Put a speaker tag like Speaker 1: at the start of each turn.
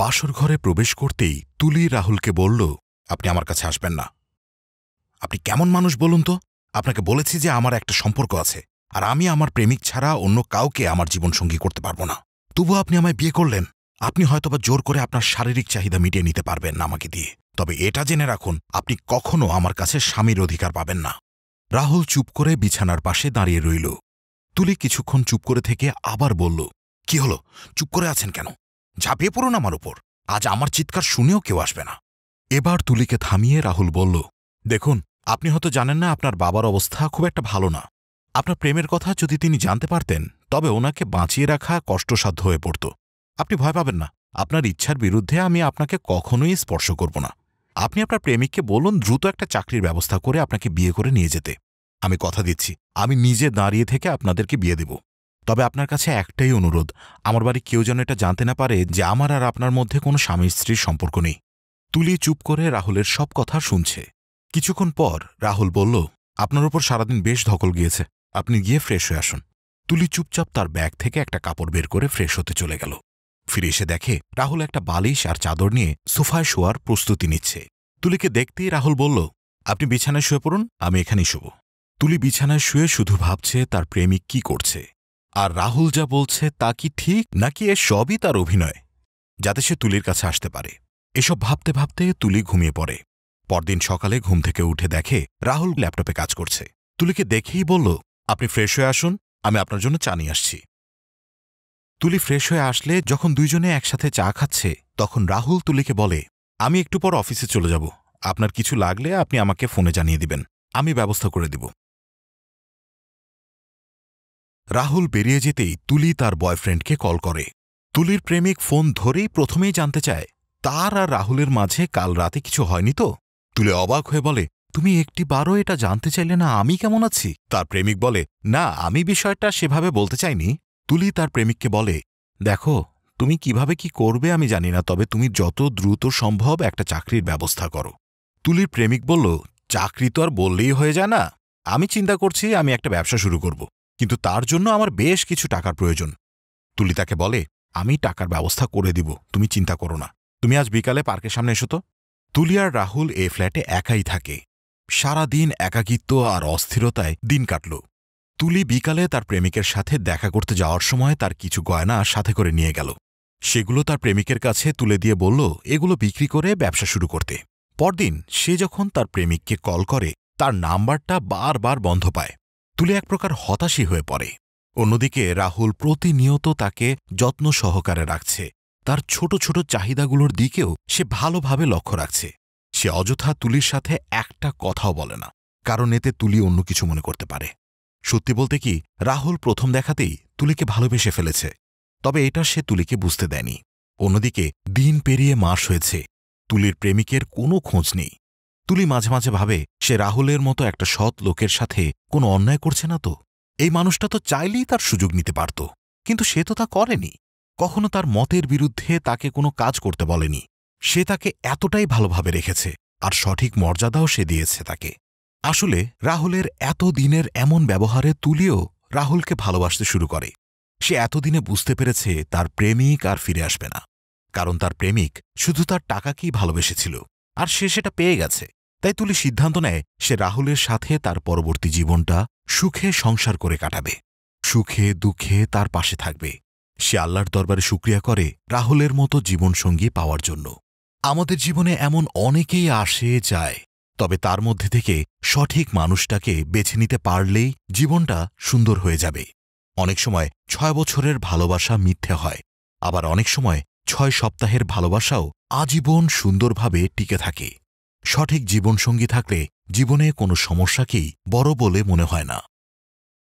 Speaker 1: পাশর ঘরে প্রবেশ করতেই তুলি রাহুলকে বলল আপনি আমার কাছে আসবেন না আপনি কেমন মানুষ বলুন তো আপনাকে বলেছি যে আমার একটা সম্পর্ক আছে আর আমি আমার প্রেমিক ছাড়া অন্য কাউকে আমার জীবনসঙ্গী করতে পারবো না তবু আপনি আমায় বিয়ে করলেন আপনি হয়তোবা জোর করে আপনার শারীরিক চাহিদা মিটিয়ে নিতে পারবেন না আমাকে দিয়ে তবে এটা জেনে রাখুন আপনি কখনো আমার কাছে স্বামীর অধিকার পাবেন না রাহুল চুপ করে বিছানার পাশে দাঁড়িয়ে রইল তুলি কিছুক্ষণ চুপ করে থেকে আবার বলল কি হলো চুপ করে আছেন কেন ঝাঁপিয়ে পড়ুন আমার উপর আজ আমার চিৎকার শুনেও কেউ আসবে না এবার তুলিকে থামিয়ে রাহুল বলল দেখুন আপনি হয়তো জানেন না আপনার বাবার অবস্থা খুব একটা ভালো না আপনার প্রেমের কথা যদি তিনি জানতে পারতেন তবে ওনাকে বাঁচিয়ে রাখা কষ্টসাধ্য হয়ে পড়ত আপনি ভয় পাবেন না আপনার ইচ্ছার বিরুদ্ধে আমি আপনাকে কখনোই স্পর্শ করব না আপনি আপনার প্রেমিককে বলুন দ্রুত একটা চাকরির ব্যবস্থা করে আপনাকে বিয়ে করে নিয়ে যেতে আমি কথা দিচ্ছি আমি নিজে দাঁড়িয়ে থেকে আপনাদেরকে বিয়ে দেব তবে আপনার কাছে একটাই অনুরোধ আমার বাড়ি কেউ যেন এটা জানতে না পারে যে আমার আর আপনার মধ্যে কোনো স্বামী স্ত্রীর সম্পর্ক নেই তুলি চুপ করে রাহুলের সব কথা শুনছে কিছুক্ষণ পর রাহুল বলল আপনার উপর সারাদিন বেশ ধকল গিয়েছে আপনি গিয়ে ফ্রেশ হয়ে আসুন তুলি চুপচাপ তার ব্যাগ থেকে একটা কাপড় বের করে ফ্রেশ হতে চলে গেল ফিরে এসে দেখে রাহুল একটা বালিশ আর চাদর নিয়ে সোফায় শোয়ার প্রস্তুতি নিচ্ছে তুলিকে দেখতেই রাহুল বলল আপনি বিছানায় শুয়ে পড়ুন আমি এখানেই শুব তুলি বিছানায় শুয়ে শুধু ভাবছে তার প্রেমিক কি করছে আর রাহুল যা বলছে তা কি ঠিক নাকি এ সবই তার অভিনয় যাতে সে তুলির কাছে আসতে পারে এসব ভাবতে ভাবতে তুলি ঘুমিয়ে পড়ে পরদিন সকালে ঘুম থেকে উঠে দেখে রাহুল ল্যাপটপে কাজ করছে তুলিকে দেখেই বলল আপনি ফ্রেশ হয়ে আসুন আমি আপনার জন্য চা নিয়ে আসছি তুলি ফ্রেশ হয়ে আসলে যখন দুইজনে একসাথে চা খাচ্ছে তখন রাহুল তুলিকে বলে আমি একটু পর অফিসে চলে যাব আপনার কিছু লাগলে আপনি আমাকে ফোনে জানিয়ে দিবেন আমি ব্যবস্থা করে দিব রাহুল বেরিয়ে যেতেই তুলি তার বয়ফ্রেন্ডকে কল করে তুলির প্রেমিক ফোন ধরেই প্রথমেই জানতে চায় তার আর রাহুলের মাঝে কাল রাতে কিছু হয়নি তো তুলে অবাক হয়ে বলে তুমি একটি বারও এটা জানতে চাইলে না আমি কেমন আছি তার প্রেমিক বলে না আমি বিষয়টা সেভাবে বলতে চাইনি তুলি তার প্রেমিককে বলে দেখো তুমি কিভাবে কি করবে আমি জানি না তবে তুমি যত দ্রুত সম্ভব একটা চাকরির ব্যবস্থা করো তুলির প্রেমিক বলল চাকরি তো আর বললেই হয়ে যায় না আমি চিন্তা করছি আমি একটা ব্যবসা শুরু করব কিন্তু তার জন্য আমার বেশ কিছু টাকার প্রয়োজন তুলি তাকে বলে আমি টাকার ব্যবস্থা করে দিব তুমি চিন্তা করো না তুমি আজ বিকালে পার্কের সামনে এসো তো তুলিয়ার রাহুল এ ফ্ল্যাটে একাই থাকে সারা দিন একাকিত্ব আর অস্থিরতায় দিন কাটল তুলি বিকালে তার প্রেমিকের সাথে দেখা করতে যাওয়ার সময় তার কিছু গয়না সাথে করে নিয়ে গেল সেগুলো তার প্রেমিকের কাছে তুলে দিয়ে বলল এগুলো বিক্রি করে ব্যবসা শুরু করতে পরদিন সে যখন তার প্রেমিককে কল করে তার নাম্বারটা বারবার বন্ধ পায় তুলে এক প্রকার হতাশী হয়ে পড়ে অন্যদিকে রাহুল প্রতিনিয়ত তাকে যত্ন সহকারে রাখছে তার ছোট ছোট চাহিদাগুলোর দিকেও সে ভালোভাবে লক্ষ্য রাখছে সে অযথা তুলির সাথে একটা কথাও বলে না কারণ এতে তুলি অন্য কিছু মনে করতে পারে সত্যি বলতে কি রাহুল প্রথম দেখাতেই তুলিকে ভালোবেসে ফেলেছে তবে এটা সে তুলিকে বুঝতে দেয়নি অন্যদিকে দিন পেরিয়ে মাস হয়েছে তুলির প্রেমিকের কোনো খোঁজ নেই তুলি মাঝে মাঝে ভাবে সে রাহুলের মতো একটা সৎ লোকের সাথে কোনো অন্যায় করছে না তো এই মানুষটা তো চাইলেই তার সুযোগ নিতে পারত কিন্তু সে তো তা করেনি কখনো তার মতের বিরুদ্ধে তাকে কোনো কাজ করতে বলেনি সে তাকে এতটাই ভালোভাবে রেখেছে আর সঠিক মর্যাদাও সে দিয়েছে তাকে আসলে রাহুলের এত দিনের এমন ব্যবহারে তুলিও রাহুলকে ভালোবাসতে শুরু করে সে এতদিনে বুঝতে পেরেছে তার প্রেমিক আর ফিরে আসবে না কারণ তার প্রেমিক শুধু তার টাকাকেই ভালোবেসেছিল আর সে সেটা পেয়ে গেছে তাই তুলি সিদ্ধান্ত নেয় সে রাহুলের সাথে তার পরবর্তী জীবনটা সুখে সংসার করে কাটাবে সুখে দুঃখে তার পাশে থাকবে সে আল্লাহর দরবারে শুক্রিয়া করে রাহুলের মতো জীবনসঙ্গী পাওয়ার জন্য আমাদের জীবনে এমন অনেকেই আসে যায় তবে তার মধ্যে থেকে সঠিক মানুষটাকে বেছে নিতে পারলেই জীবনটা সুন্দর হয়ে যাবে অনেক সময় ছয় বছরের ভালোবাসা মিথ্যে হয় আবার অনেক সময় ছয় সপ্তাহের ভালোবাসাও আজীবন সুন্দরভাবে টিকে থাকে সঠিক জীবনসঙ্গী থাকলে জীবনে কোনো সমস্যাকেই বড় বলে মনে হয় না